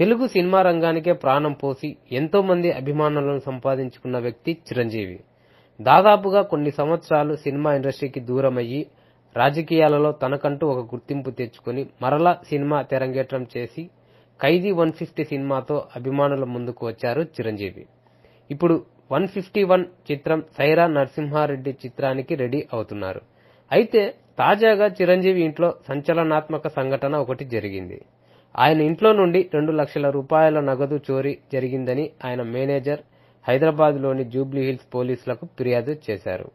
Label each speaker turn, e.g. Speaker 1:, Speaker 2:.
Speaker 1: Telugu cinema రంగానికే ప్రాణం పోసి ఎంతో మంది అభిమానులను సంపాదించుకున్న వ్యక్తి చిరంజీవి దాదాపుగా కొన్ని సంవత్సరాలు సినిమా ఇండస్ట్రీకి దూరమయ్యి రాజకీయాలలో తనకంటూ ఒక గుర్తింపు తెచ్చుకొని మరలా సినిమా తెరంగేట్రం చేసి ఖైదీ వన్ ఫిఫ్టీ సినిమాతో అభిమానుల ముందుకు వచ్చారు చిరంజీవి ఇప్పుడు వన్ ఫిఫ్టీ వన్ చిత్రం సైరా నరసింహారెడ్డి చిత్రానికి రెడీ అవుతున్నారు అయితే తాజాగా చిరంజీవి ఇంట్లో సంచలనాత్మక సంఘటన ఒకటి జరిగింది ఆయన ఇంట్లో నుండి రెండు లక్షల రూపాయల నగదు చోరీ జరిగిందని ఆయన మేనేజర్ హైదరాబాద్లోని జూబ్లీహిల్స్ పోలీసులకు ఫిర్యాదు చేశారు